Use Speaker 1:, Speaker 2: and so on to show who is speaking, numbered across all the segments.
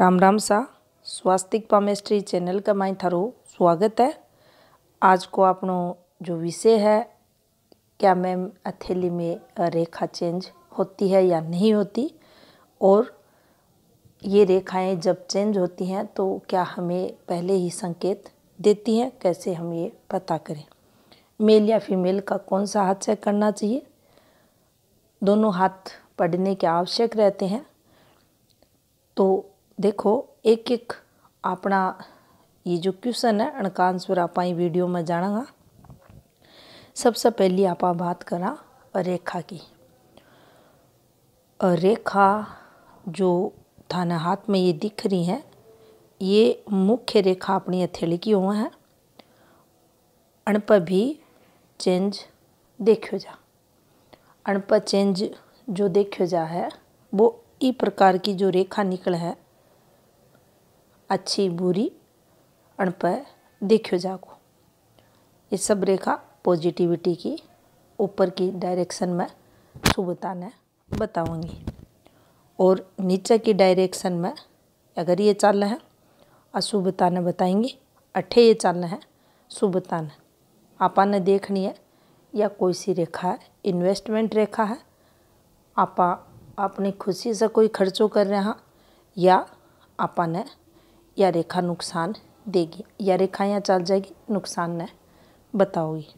Speaker 1: राम राम सा palmistry channel का माई थारो स्वागत है आज को આપણો जो विषय है क्या मैम अथेली में रेखा चेंज होती है या नहीं होती और ये रेखाएं जब चेंज होती हैं तो क्या हमें पहले ही संकेत देती हैं कैसे हम ये पता करें मेल या फीमेल का कौन सा हाथ चेक करना चाहिए दोनों हाथ पढ़ने के आवश्यक रहते हैं तो देखो एक एक अपना ये जो क्वेश्चन है का आंसर आप वीडियो में जानेगा सबसे पहली आप बात करा रेखा की रेखा जो थाना हाथ में ये दिख रही है ये मुख्य रेखा अपनी हथेली की हुआ है अणप भी चेंज देखो जा अणप चेंज जो देखो जा है वो ई प्रकार की जो रेखा निकल है अच्छी बुरी अणपय देखो जागो ये सब रेखा पॉजिटिविटी की ऊपर की डायरेक्शन में शुभता ने बताऊंगी और नीचे की डायरेक्शन में अगर ये चालना है अशुभता ने बताएंगी अठे ये चालना है शुभता ने आपा ने देखनी है या कोई सी रेखा है इन्वेस्टमेंट रेखा है आपा अपनी खुशी से कोई खर्चो कर रहे हैं या आपा ने या रेखा नुकसान देगी या रेखा यहाँ चल जाएगी नुकसान न बताओगी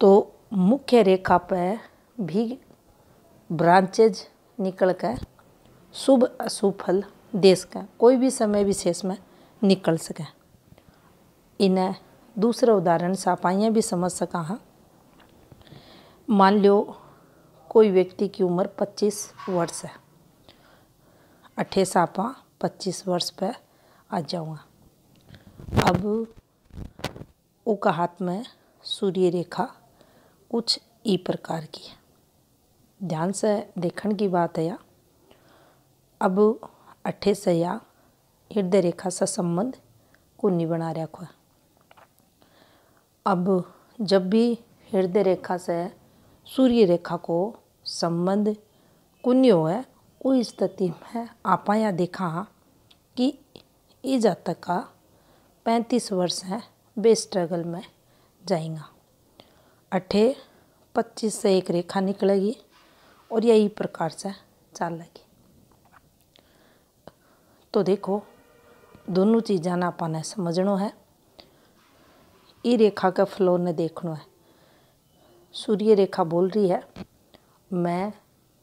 Speaker 1: तो मुख्य रेखा पर भी ब्रांचेज निकल कर शुभ अशुभ फल दे सकें कोई भी समय विशेष में निकल सकें इन्हें दूसरा उदाहरण से आप भी समझ सका हाँ मान लो कोई व्यक्ति की उम्र 25 वर्ष है अठे सापा पच्चीस वर्ष पे आ जाऊँगा अब उका हाथ में सूर्य रेखा कुछ ई प्रकार की है ध्यान से देखने की बात है या अब अठे से या हृदय रेखा से संबंध को नहीं बना रखो है अब जब भी हृदय रेखा से सूर्य रेखा को संबंध कुन्य हो है कोई स्थिति में आप यह देखा कि ये जातक का पैंतीस वर्ष है वे स्ट्रगल में जाएगा अठे पच्चीस से एक रेखा निकलेगी और यही प्रकार से चलेगी तो देखो दोनों चीज़ा ने अपने समझना है ये रेखा का फ्लो ने देखना है सूर्य रेखा बोल रही है मैं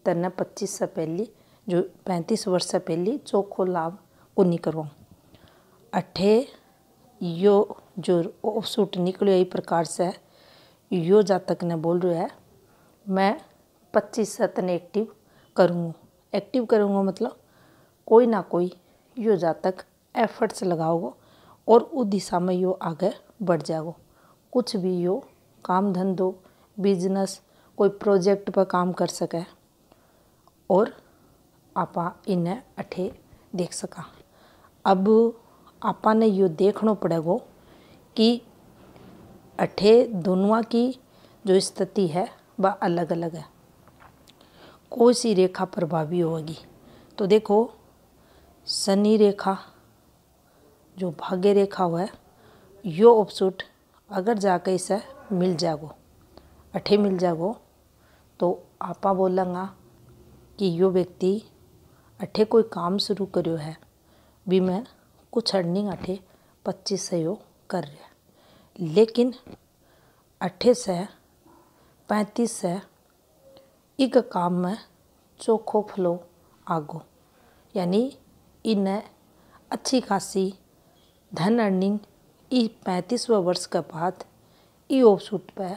Speaker 1: तेना पच्चीस से पहली जो पैंतीस वर्ष से पहले चोखो लाभ કોની करवाऊँ अठे यो जो सूट निकलो यही प्रकार से यो जातक ने बोल रहा है मैं पच्चीस सतन एक्टिव करूँगा एक्टिव करूँगा मतलब कोई ना कोई यो जातक एफर्ट्स लगाओगे और उस दिशा में यो आगे बढ़ जाओ कुछ भी यो काम धंधो बिजनेस कोई प्रोजेक्ट पर काम कर सके और आप इन अठे देख सका अब आपने यो देखना पड़ेगा कि अठे दोनों की जो स्थिति है वह अलग अलग है कोई सी रेखा प्रभावी होगी तो देखो शनि रेखा जो भाग्य रेखा हुआ है यो ऑप्सूट अगर जाके इसे मिल जागो अठे मिल जागो तो आपा बोलेंगा कि यो व्यक्ति अठे कोई काम शुरू करो है भी मैं कुछ अर्निंग अठे पच्चीस सौ कर रहा लेकिन अठे से पैंतीस से एक काम में चोखो फलो आगो यानी इन्हें अच्छी खासी धन अर्निंग ई पैंतीसवें वर्ष के बाद ई ऑफशूट पर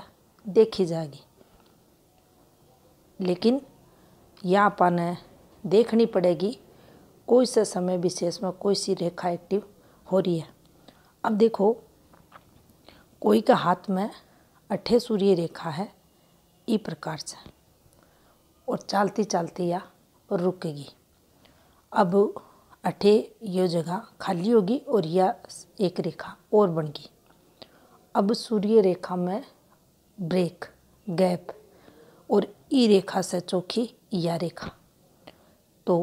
Speaker 1: देखी जाएगी लेकिन यहाँ अपन देखनी पड़ेगी कोई सा समय विशेष में कोई सी रेखा एक्टिव हो रही है अब देखो कोई का हाथ में अठे सूर्य रेखा है ई प्रकार से और चलती चलती या रुकेगी अब अठे यो जगह खाली होगी और यह एक रेखा और बनेगी अब सूर्य रेखा में ब्रेक गैप और ई रेखा से चौखी या रेखा तो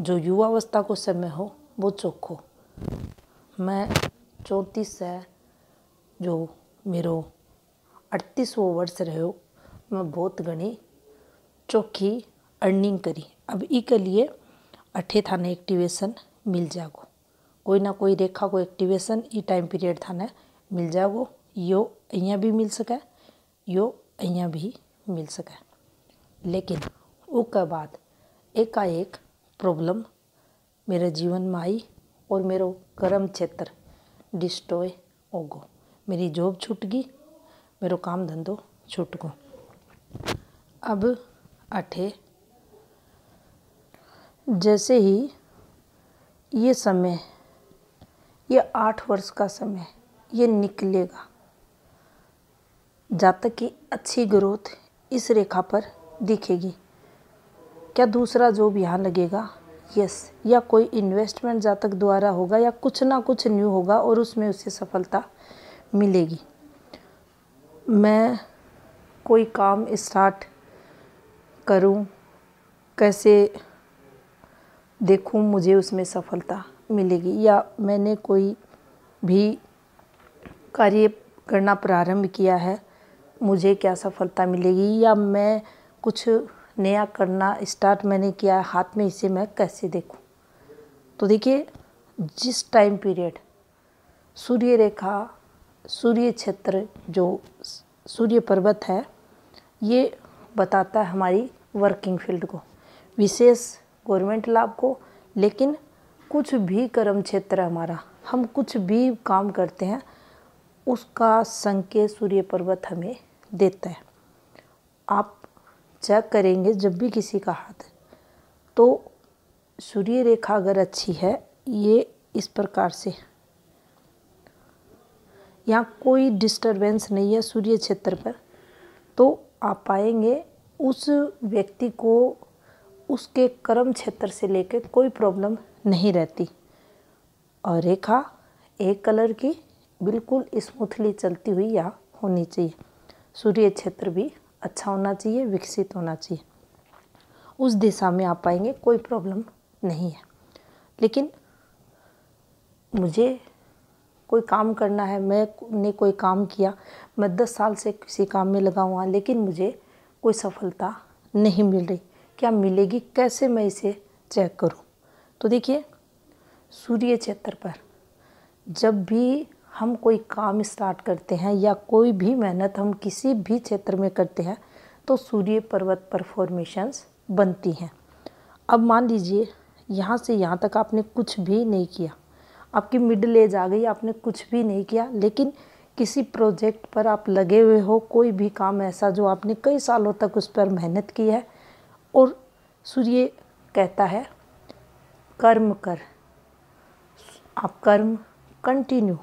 Speaker 1: जो युवावस्था को समय हो वो चोखो मैं चौंतीस है जो मेरो अड़तीसवो वर्ष रहो मैं बहुत घनी चौखी अर्निंग करी अब ई के लिए अठे थाने एक्टिवेशन मिल जागो कोई ना कोई रेखा को एक्टिवेशन ये टाइम पीरियड थाने मिल जागो यो अँ भी मिल सके यो अँ भी मिल सके लेकिन उसके बाद एकाएक प्रॉब्लम मेरे जीवन में आई और मेरो कर्म क्षेत्र डिस्ट्रॉय हो गो मेरी जॉब छूट गई मेरो काम धंधो छूट गो अब अठे जैसे ही ये समय ये आठ वर्ष का समय ये निकलेगा जातक की अच्छी ग्रोथ इस रेखा पर दिखेगी क्या दूसरा जॉब यहाँ लगेगा यस या कोई इन्वेस्टमेंट जातक द्वारा होगा या कुछ ना कुछ न्यू होगा और उसमें उसे सफलता मिलेगी मैं कोई काम स्टार्ट करूं कैसे देखूं मुझे उसमें सफलता मिलेगी या मैंने कोई भी कार्य करना प्रारंभ किया है मुझे क्या सफलता मिलेगी या मैं कुछ नया करना स्टार्ट मैंने किया है हाथ में इसे मैं कैसे देखूं तो देखिए जिस टाइम पीरियड सूर्य रेखा सूर्य क्षेत्र जो सूर्य पर्वत है ये बताता है हमारी वर्किंग फील्ड को विशेष गवर्नमेंट लाभ को लेकिन कुछ भी कर्म क्षेत्र हमारा हम कुछ भी काम करते हैं उसका संकेत सूर्य पर्वत हमें देता है आप चेक करेंगे जब भी किसी का हाथ तो सूर्य रेखा अगर अच्छी है ये इस प्रकार से यहाँ कोई डिस्टरबेंस नहीं है सूर्य क्षेत्र पर तो आप पाएंगे उस व्यक्ति को उसके कर्म क्षेत्र से लेकर कोई प्रॉब्लम नहीं रहती और रेखा एक कलर की बिल्कुल स्मूथली चलती हुई यहाँ होनी चाहिए सूर्य क्षेत्र भी अच्छा होना चाहिए विकसित होना चाहिए उस दिशा में आप पाएंगे कोई प्रॉब्लम नहीं है लेकिन मुझे कोई काम करना है मैं ने कोई काम किया मैं दस साल से किसी काम में लगा हुआ लेकिन मुझे कोई सफलता नहीं मिल रही क्या मिलेगी कैसे मैं इसे चेक करूं तो देखिए सूर्य क्षेत्र पर जब भी हम कोई काम स्टार्ट करते हैं या कोई भी मेहनत हम किसी भी क्षेत्र में करते हैं तो सूर्य पर्वत पर फॉर्मेशंस बनती हैं अब मान लीजिए यहाँ से यहाँ तक आपने कुछ भी नहीं किया आपकी मिडिल एज आ गई आपने कुछ भी नहीं किया लेकिन किसी प्रोजेक्ट पर आप लगे हुए हो कोई भी काम ऐसा जो आपने कई सालों तक उस पर मेहनत की है और सूर्य कहता है कर्म कर आप कर्म कंटिन्यू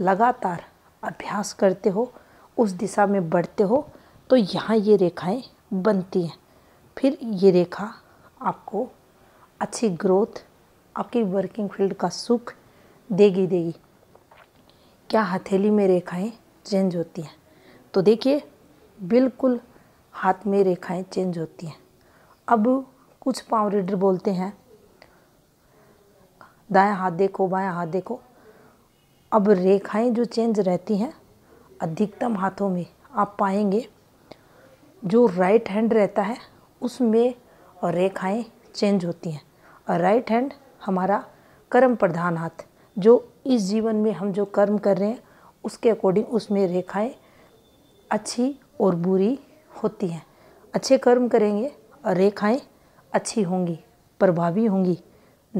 Speaker 1: लगातार अभ्यास करते हो उस दिशा में बढ़ते हो तो यहाँ ये रेखाएं बनती हैं फिर ये रेखा आपको अच्छी ग्रोथ आपकी वर्किंग फील्ड का सुख देगी देगी क्या हथेली में रेखाएं चेंज होती हैं तो देखिए बिल्कुल हाथ में रेखाएं चेंज होती हैं अब कुछ पाँव रीडर बोलते हैं दाया हाथ देखो बाया हाथ देखो अब रेखाएं जो चेंज रहती हैं अधिकतम हाथों में आप पाएंगे जो राइट हैंड रहता है उसमें रेखाएं चेंज होती हैं और राइट हैंड हमारा कर्म प्रधान हाथ जो इस जीवन में हम जो कर्म कर रहे हैं उसके अकॉर्डिंग उसमें रेखाएं अच्छी और बुरी होती हैं अच्छे कर्म करेंगे और रेखाएं अच्छी होंगी प्रभावी होंगी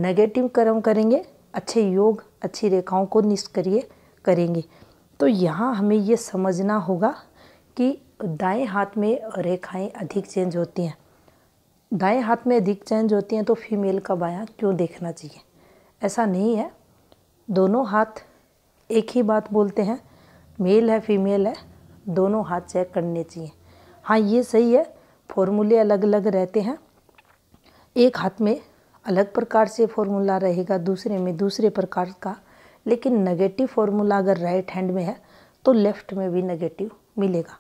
Speaker 1: नेगेटिव कर्म करेंगे अच्छे योग अच्छी रेखाओं को निष्क्रिय करेंगे तो यहाँ हमें ये समझना होगा कि दाएं हाथ में रेखाएं अधिक चेंज होती हैं दाएं हाथ में अधिक चेंज होती हैं तो फीमेल का बायां क्यों देखना चाहिए ऐसा नहीं है दोनों हाथ एक ही बात बोलते हैं मेल है फीमेल है दोनों हाथ चेक करने चाहिए हाँ ये सही है फॉर्मूले अलग अलग रहते हैं एक हाथ में अलग प्रकार से फॉर्मूला रहेगा दूसरे में दूसरे प्रकार का लेकिन नेगेटिव फॉर्मूला अगर राइट हैंड में है तो लेफ़्ट में भी नेगेटिव मिलेगा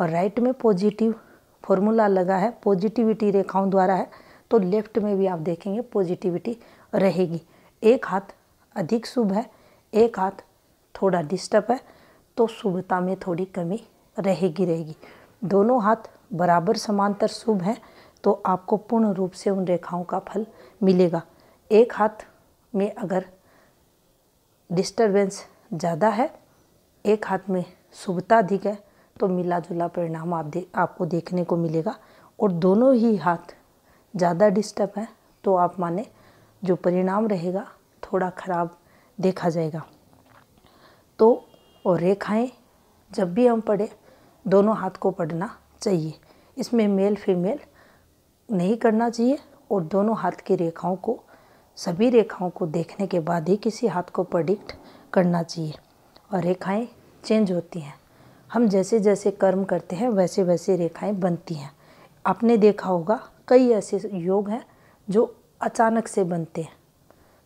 Speaker 1: और राइट में पॉजिटिव फॉर्मूला लगा है पॉजिटिविटी रेखाओं द्वारा है तो लेफ़्ट में भी आप देखेंगे पॉजिटिविटी रहेगी एक हाथ अधिक शुभ है एक हाथ थोड़ा डिस्टर्ब है तो शुभता में थोड़ी कमी रहेगी रहेगी दोनों हाथ बराबर समांतर शुभ हैं तो आपको पूर्ण रूप से उन रेखाओं का फल मिलेगा एक हाथ में अगर डिस्टरबेंस ज़्यादा है एक हाथ में शुभता अधिक है तो मिला जुला परिणाम आप दे आपको देखने को मिलेगा और दोनों ही हाथ ज़्यादा डिस्टर्ब है तो आप माने जो परिणाम रहेगा थोड़ा ख़राब देखा जाएगा तो और रेखाएं जब भी हम पढ़ें दोनों हाथ को पढ़ना चाहिए इसमें मेल फीमेल नहीं करना चाहिए और दोनों हाथ की रेखाओं को सभी रेखाओं को देखने के बाद ही किसी हाथ को प्रडिक्ट करना चाहिए और रेखाएं चेंज होती हैं हम जैसे जैसे कर्म करते हैं वैसे वैसे रेखाएं बनती हैं आपने देखा होगा कई ऐसे योग हैं जो अचानक से बनते हैं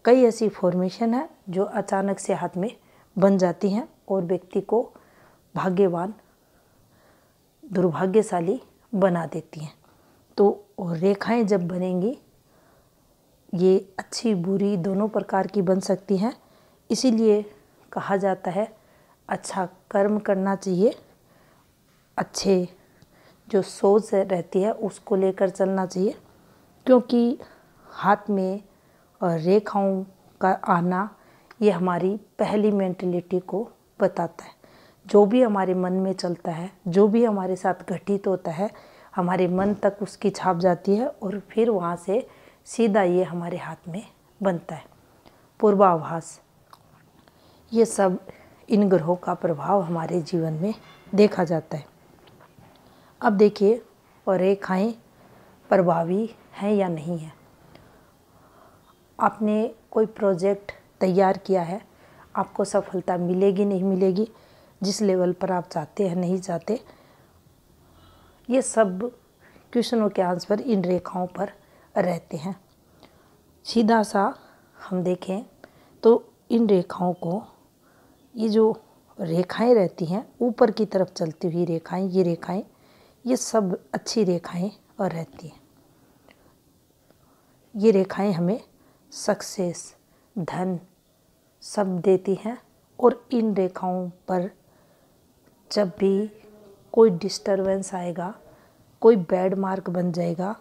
Speaker 1: कई ऐसी फॉर्मेशन है जो अचानक से हाथ में बन जाती हैं और व्यक्ति को भाग्यवान दुर्भाग्यशाली बना देती हैं तो रेखाएं जब बनेंगी ये अच्छी बुरी दोनों प्रकार की बन सकती हैं इसीलिए कहा जाता है अच्छा कर्म करना चाहिए अच्छे जो सोच रहती है उसको लेकर चलना चाहिए क्योंकि हाथ में रेखाओं का आना ये हमारी पहली मेंटलिटी को बताता है जो भी हमारे मन में चलता है जो भी हमारे साथ घटित होता है हमारे मन तक उसकी छाप जाती है और फिर वहाँ से सीधा ये हमारे हाथ में बनता है पूर्वाभास ये सब इन ग्रहों का प्रभाव हमारे जीवन में देखा जाता है अब देखिए और रेखाएँ प्रभावी हैं या नहीं है आपने कोई प्रोजेक्ट तैयार किया है आपको सफलता मिलेगी नहीं मिलेगी जिस लेवल पर आप चाहते हैं नहीं चाहते ये सब क्वेश्चनों के आंसर इन रेखाओं पर रहते हैं सीधा सा हम देखें तो इन रेखाओं को ये जो रेखाएं रहती हैं ऊपर की तरफ चलती हुई रेखाएं ये रेखाएं ये सब अच्छी रेखाएं और रहती हैं ये रेखाएं हमें सक्सेस धन सब देती हैं और इन रेखाओं पर जब भी कोई डिस्टरबेंस आएगा कोई बैड मार्क बन जाएगा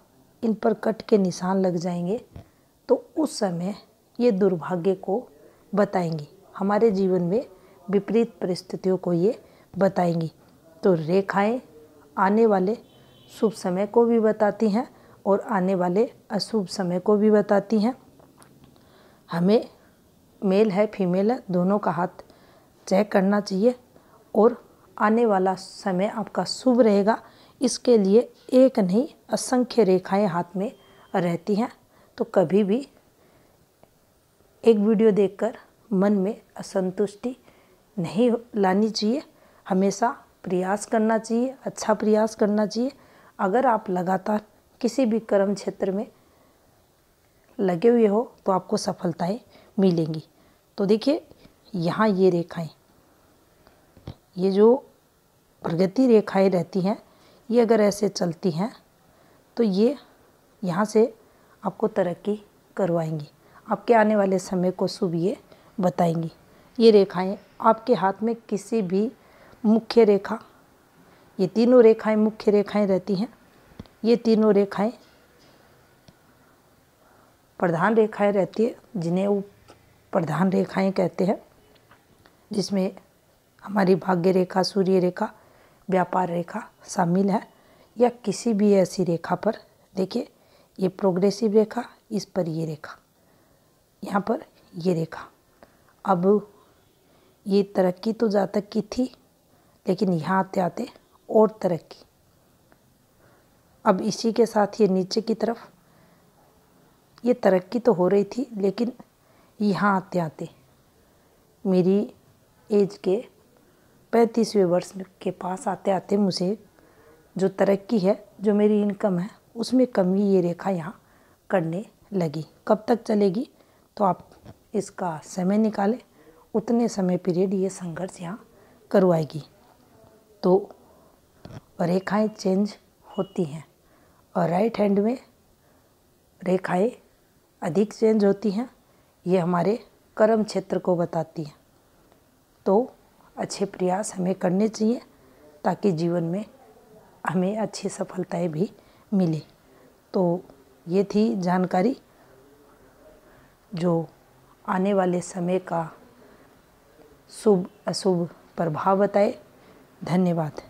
Speaker 1: इन पर कट के निशान लग जाएंगे तो उस समय ये दुर्भाग्य को बताएंगे हमारे जीवन में विपरीत परिस्थितियों को ये बताएंगी तो रेखाएं आने वाले शुभ समय को भी बताती हैं और आने वाले अशुभ समय को भी बताती हैं हमें मेल है फीमेल है दोनों का हाथ चेक करना चाहिए और आने वाला समय आपका शुभ रहेगा इसके लिए एक नहीं असंख्य रेखाएं हाथ में रहती हैं तो कभी भी एक वीडियो देखकर मन में असंतुष्टि नहीं लानी चाहिए हमेशा प्रयास करना चाहिए अच्छा प्रयास करना चाहिए अगर आप लगातार किसी भी कर्म क्षेत्र में लगे हुए हो तो आपको सफलताएं मिलेंगी तो देखिए यहाँ ये रेखाएं ये जो प्रगति रेखाएं रहती हैं ये अगर ऐसे चलती हैं तो ये यहाँ से आपको तरक्की करवाएंगी आपके आने वाले समय को शुभ ये बताएंगी ये रेखाएं आपके हाथ में किसी भी मुख्य रेखा ये तीनों रेखाएं मुख्य रेखाएं रहती हैं ये तीनों रेखाएं प्रधान रेखाएं रहती है जिन्हें वो प्रधान रेखाएं कहते हैं जिसमें हमारी भाग्य रेखा सूर्य रेखा व्यापार रेखा शामिल है या किसी भी ऐसी रेखा पर देखिए ये प्रोग्रेसिव रेखा इस पर ये रेखा यहाँ पर ये रेखा अब ये तरक्की तो जातक की थी लेकिन यहाँ आते आते और तरक्की अब इसी के साथ ये नीचे की तरफ ये तरक्की तो हो रही थी लेकिन यहाँ आते आते मेरी एज के पैंतीसवें वर्ष के पास आते आते मुझे जो तरक्की है जो मेरी इनकम है उसमें कमी ये रेखा यहाँ करने लगी कब तक चलेगी तो आप इसका समय निकालें उतने समय पीरियड ये संघर्ष यहाँ करवाएगी तो रेखाएं चेंज होती हैं और राइट हैंड में रेखाएं अधिक चेंज होती हैं ये हमारे कर्म क्षेत्र को बताती हैं तो अच्छे प्रयास हमें करने चाहिए ताकि जीवन में हमें अच्छी सफलताएं भी मिले तो ये थी जानकारी जो आने वाले समय का शुभ अशुभ प्रभाव बताए धन्यवाद